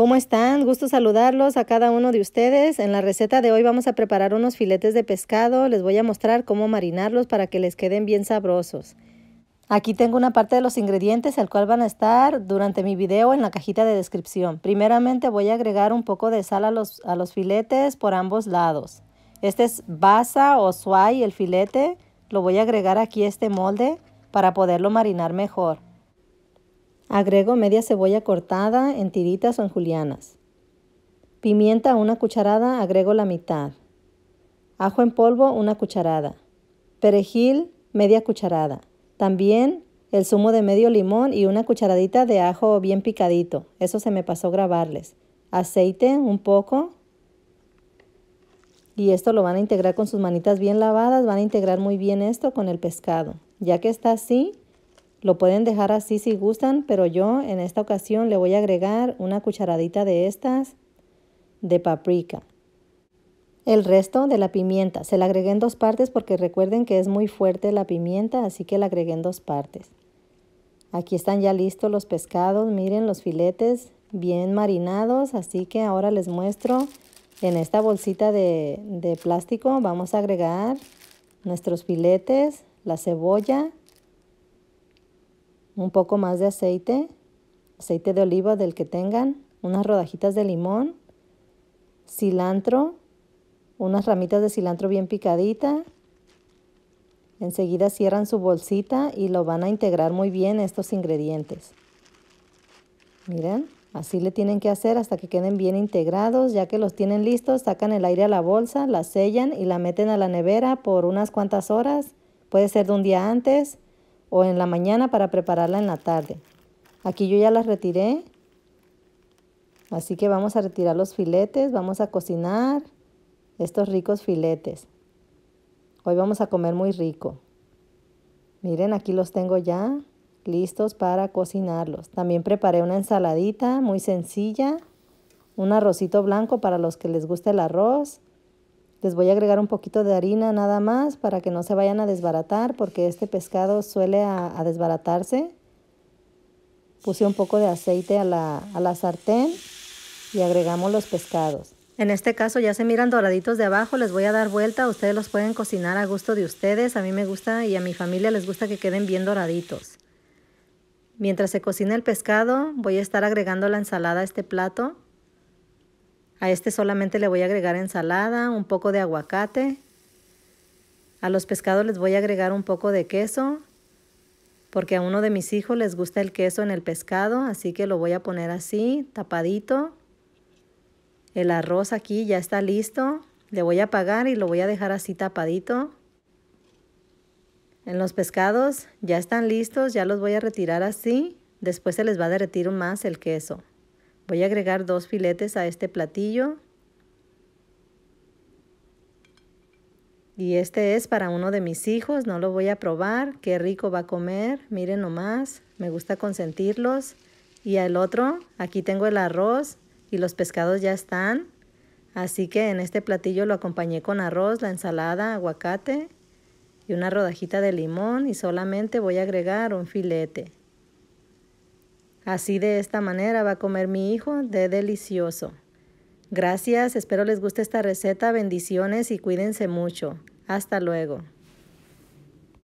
¿Cómo están? Gusto saludarlos a cada uno de ustedes. En la receta de hoy vamos a preparar unos filetes de pescado. Les voy a mostrar cómo marinarlos para que les queden bien sabrosos. Aquí tengo una parte de los ingredientes, al cual van a estar durante mi video en la cajita de descripción. Primeramente voy a agregar un poco de sal a los, filetes por ambos lados. Este es basa o suay, el filete. Lo voy a agregar aquí a este molde para poderlo marinar mejor. Agrego media cebolla cortada en tiritas o en julianas. Pimienta una cucharada, agrego la mitad. Ajo en polvo una cucharada. Perejil media cucharada. También el zumo de medio limón y una cucharadita de ajo bien picadito. Eso se me pasó grabarles. Aceite un poco. Y esto lo van a integrar con sus manitas bien lavadas. Van a integrar muy bien esto con el pescado. Ya que está así, lo pueden dejar así si gustan, pero yo en esta ocasión le voy a agregar una cucharadita de estas de paprika. El resto de la pimienta, se la agregué en dos partes porque recuerden que es muy fuerte la pimienta, así que la agregué en dos partes. Aquí están ya listos los pescados, miren los filetes bien marinados, así que ahora les muestro en esta bolsita de, de plástico vamos a agregar nuestros filetes, la cebolla, un poco más de aceite, aceite de oliva del que tengan, unas rodajitas de limón, cilantro, unas ramitas de cilantro bien picadita. Enseguida cierran su bolsita y lo van a integrar muy bien estos ingredientes. Miren, así le tienen que hacer hasta que queden bien integrados. Ya que los tienen listos, sacan el aire a la bolsa, la sellan y la meten a la nevera por unas cuantas horas. Puede ser de un día antes o en la mañana para prepararla en la tarde. Aquí yo ya las retiré. Así que vamos a retirar los filetes, vamos a cocinar estos ricos filetes. Hoy vamos a comer muy rico. Miren, aquí los tengo ya listos para cocinarlos. También preparé una ensaladita muy sencilla, un arrocito blanco para los que les guste el arroz les voy a agregar un poquito de harina nada más para que no se vayan a desbaratar porque este pescado suele a, desbaratarse. Puse un poco de aceite a la, a la sartén y agregamos los pescados. En este caso ya se miran doraditos de abajo, les voy a dar vuelta, ustedes los pueden cocinar a gusto de ustedes, a mí me gusta y a mi familia les gusta que queden bien doraditos. Mientras se cocina el pescado, voy a estar agregando la ensalada a este plato. A este solamente le voy a agregar ensalada, un poco de aguacate. A los pescados les voy a agregar un poco de queso, porque a uno de mis hijos les gusta el queso en el pescado, así que lo voy a poner así, tapadito. El arroz aquí ya está listo. Le voy a apagar y lo voy a dejar así tapadito. En los pescados ya están listos, ya los voy a retirar así. Después se les va a derretir más el queso. Voy a agregar dos filetes a este platillo. Y este es para uno de mis hijos, no lo voy a probar. Qué rico va a comer, miren nomás, me gusta consentirlos. Y al otro, aquí tengo el arroz y los pescados ya están. Así que en este platillo lo acompañé con arroz, la ensalada, aguacate y una rodajita de limón y solamente voy a agregar un filete. Así de esta manera va a comer mi hijo de delicioso. Gracias, espero les guste esta receta, bendiciones y cuídense mucho. Hasta luego.